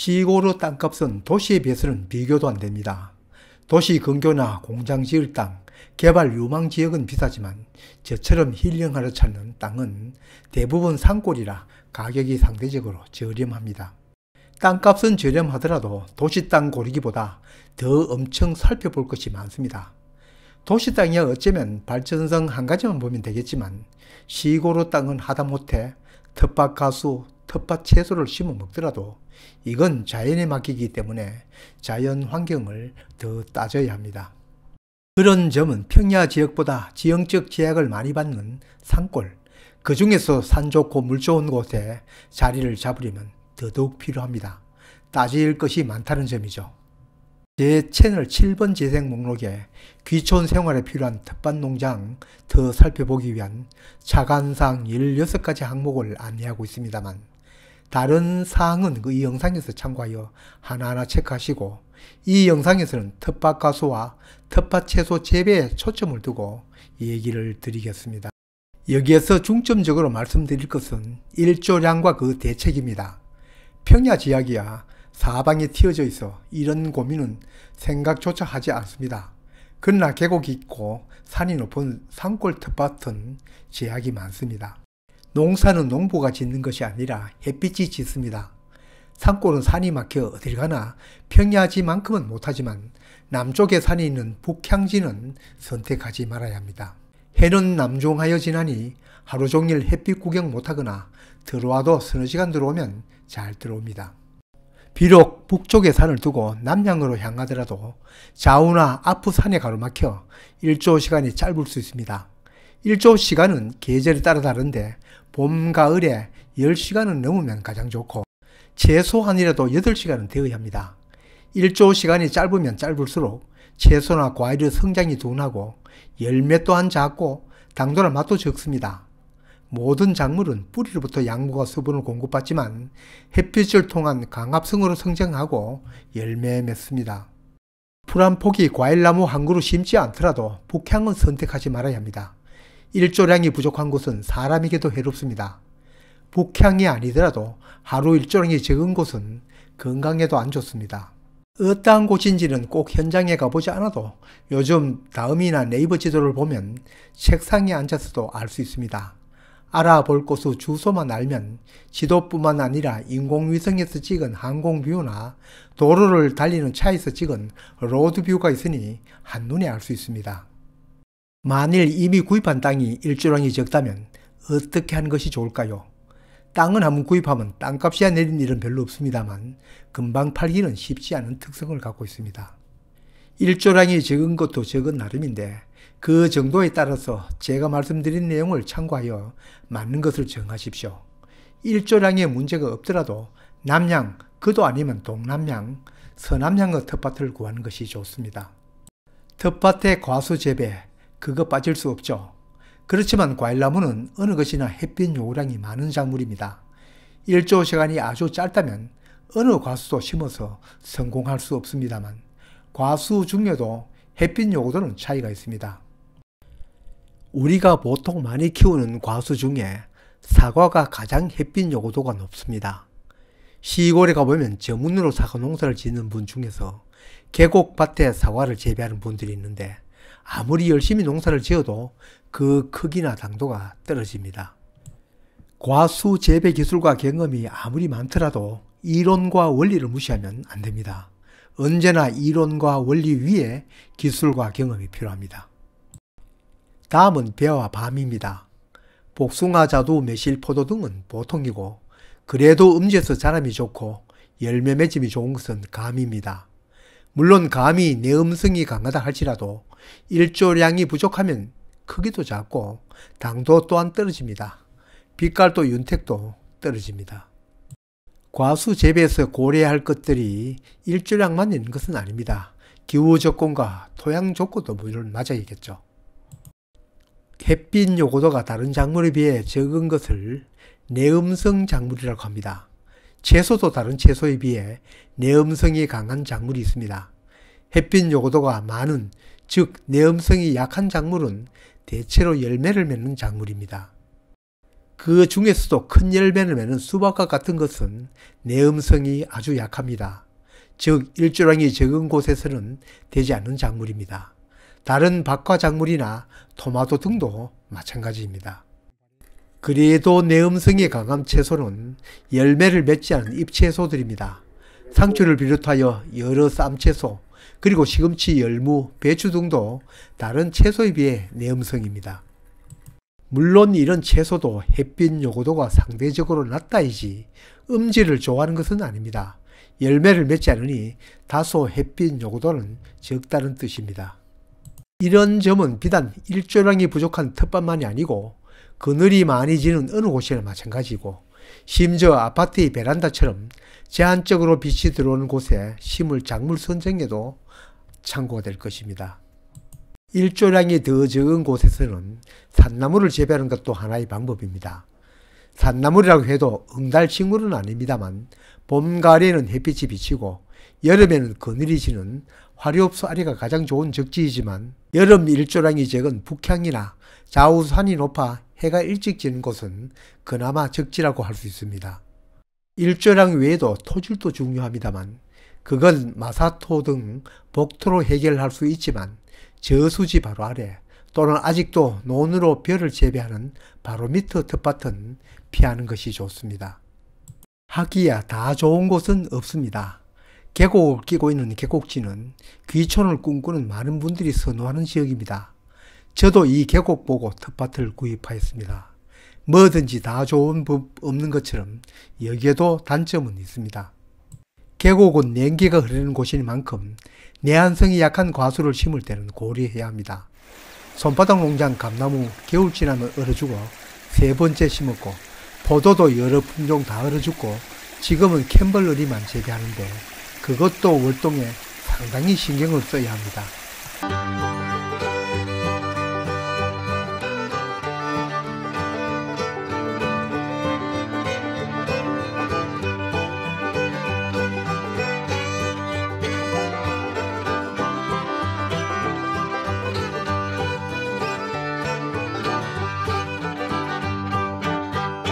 시골의 땅값은 도시에 비해서는 비교도 안 됩니다. 도시 근교나 공장 지을 땅, 개발 유망 지역은 비싸지만 저처럼 힐링하러 찾는 땅은 대부분 산골이라 가격이 상대적으로 저렴합니다. 땅값은 저렴하더라도 도시 땅 고르기보다 더 엄청 살펴볼 것이 많습니다. 도시 땅이야 어쩌면 발전성 한 가지만 보면 되겠지만 시골의 땅은 하다못해 텃밭 가수, 텃밭 채소를 심어 먹더라도 이건 자연에 맡기기 때문에 자연 환경을 더 따져야 합니다. 그런 점은 평야 지역보다 지형적 제약을 많이 받는 산골, 그 중에서 산 좋고 물 좋은 곳에 자리를 잡으려면 더더욱 필요합니다. 따질 것이 많다는 점이죠. 제 채널 7번 재생 목록에 귀촌 생활에 필요한 텃밭 농장 더 살펴보기 위한 차관상 16가지 항목을 안내하고 있습니다만 다른 사항은 그이 영상에서 참고하여 하나하나 체크하시고 이 영상에서는 텃밭 가수와 텃밭 채소 재배에 초점을 두고 얘기를 드리겠습니다. 여기에서 중점적으로 말씀드릴 것은 일조량과 그 대책입니다. 평야 지역이야 사방에 튀어져 있어 이런 고민은 생각조차 하지 않습니다. 그러나 계곡이 있고 산이 높은 산골 텃밭은 제약이 많습니다. 농사는 농부가 짓는 것이 아니라 햇빛이 짓습니다. 산골은 산이 막혀 어딜 가나 평야지만큼은 못하지만 남쪽에 산이 있는 북향지는 선택하지 말아야 합니다. 해는 남종하여 지나니 하루 종일 햇빛 구경 못하거나 들어와도 서너 시간 들어오면 잘 들어옵니다. 비록 북쪽에 산을 두고 남양으로 향하더라도 좌우나 아프 산에 가로막혀 일조 시간이 짧을 수 있습니다. 일조 시간은 계절에 따라 다른데 봄, 가을에 10시간은 넘으면 가장 좋고 최소한이라도 8시간은 되어야 합니다. 1조 시간이 짧으면 짧을수록 채소나 과일의 성장이 둔하고 열매 또한 작고 당도나 맛도 적습니다. 모든 작물은 뿌리로부터 양모가 수분을 공급받지만 햇빛을 통한 강압성으로 성장하고 열매 맺습니다. 풀 한 폭이 과일나무 한 그루 심지 않더라도 북향은 선택하지 말아야 합니다. 일조량이 부족한 곳은 사람에게도 해롭습니다. 복향이 아니더라도 하루 일조량이 적은 곳은 건강에도 안 좋습니다. 어떠한 곳인지는 꼭 현장에 가보지 않아도 요즘 다음이나 네이버 지도를 보면 책상에 앉아서도 알 수 있습니다. 알아볼 곳의 주소만 알면 지도뿐만 아니라 인공위성에서 찍은 항공뷰나 도로를 달리는 차에서 찍은 로드뷰가 있으니 한눈에 알 수 있습니다. 만일 이미 구입한 땅이 일조량이 적다면 어떻게 하는 것이 좋을까요? 땅은 한번 구입하면 땅값이 내린 일은 별로 없습니다만 금방 팔기는 쉽지 않은 특성을 갖고 있습니다. 일조량이 적은 것도 적은 나름인데 그 정도에 따라서 제가 말씀드린 내용을 참고하여 맞는 것을 정하십시오. 일조량에 문제가 없더라도 남양, 그도 아니면 동남양, 서남양의 텃밭을 구하는 것이 좋습니다. 텃밭의 과수 재배, 그거 빠질 수 없죠. 그렇지만 과일나무는 어느 것이나 햇빛 요구량이 많은 작물입니다. 일조 시간이 아주 짧다면 어느 과수도 심어서 성공할 수 없습니다만 과수 중에도 햇빛 요구도는 차이가 있습니다. 우리가 보통 많이 키우는 과수 중에 사과가 가장 햇빛 요구도가 높습니다. 시골에 가보면 저문으로 사과 농사를 짓는 분 중에서 계곡밭에 사과를 재배하는 분들이 있는데 아무리 열심히 농사를 지어도 그 크기나 당도가 떨어집니다. 과수 재배 기술과 경험이 아무리 많더라도 이론과 원리를 무시하면 안 됩니다. 언제나 이론과 원리 위에 기술과 경험이 필요합니다. 다음은 배와 밤입니다. 복숭아, 자두, 매실, 포도 등은 보통이고 그래도 음지에서 자람이 좋고 열매 맺음이 좋은 것은 감입니다. 물론 감히 내 음성이 강하다 할지라도 일조량이 부족하면 크기도 작고 당도 또한 떨어집니다. 빛깔도 윤택도 떨어집니다. 과수 재배에서 고려할 것들이 일조량만 있는 것은 아닙니다. 기후 조건과 토양 조건도 물론 맞아야겠죠. 햇빛 요구도가 다른 작물에 비해 적은 것을 내음성 작물이라고 합니다. 채소도 다른 채소에 비해 내음성이 강한 작물이 있습니다. 햇빛 요도가 구 많은 즉 내음성이 약한 작물은 대체로 열매를 맺는 작물입니다. 그 중에서도 큰 열매를 맺는 수박과 같은 것은 내음성이 아주 약합니다. 즉 일조량이 적은 곳에서는 되지 않는 작물입니다. 다른 박과 작물이나 토마토 등도 마찬가지입니다. 그래도 내음성이 강한 채소는 열매를 맺지 않은 잎채소들입니다. 상추를 비롯하여 여러 쌈채소, 그리고 시금치, 열무, 배추 등도 다른 채소에 비해 내음성입니다. 물론 이런 채소도 햇빛 요구도가 상대적으로 낮다이지 음질을 좋아하는 것은 아닙니다. 열매를 맺지 않으니 다소 햇빛 요구도는 적다는 뜻입니다. 이런 점은 비단 일조량이 부족한 텃밭만이 아니고 그늘이 많이 지는 어느 곳이나 마찬가지고 심지어 아파트의 베란다처럼 제한적으로 빛이 들어오는 곳에 심을 작물 선정에도 참고가 될 것입니다. 일조량이 더 적은 곳에서는 산나물을 재배하는 것도 하나의 방법입니다. 산나물이라고 해도 응달식물은 아닙니다만 봄, 가을에는 햇빛이 비치고 여름에는 그늘이 지는 화려업소 아래가 가장 좋은 적지이지만 여름 일조량이 적은 북향이나 자우산이 높아 해가 일찍 지는 곳은 그나마 적지라고 할 수 있습니다. 일조량 외에도 토질도 중요합니다만 그건 마사토 등 복토로 해결할 수 있지만 저수지 바로 아래 또는 아직도 논으로 별을 재배하는 바로 밑의 텃밭은 피하는 것이 좋습니다. 하기야 다 좋은 곳은 없습니다. 계곡을 끼고 있는 계곡지는 귀촌을 꿈꾸는 많은 분들이 선호하는 지역입니다. 저도 이 계곡 보고 텃밭을 구입하였습니다. 뭐든지 다 좋은 법 없는 것처럼 여기에도 단점은 있습니다. 계곡은 냉기가 흐르는 곳인 만큼 내한성이 약한 과수를 심을 때는 고려해야 합니다. 손바닥 농장 감나무 겨울 지나면 얼어 죽어 세 번째 심었고 포도도 여러 품종 다 얼어 죽고 지금은 캠벌 의리만 재배하는데 그것도 월동에 상당히 신경을 써야 합니다.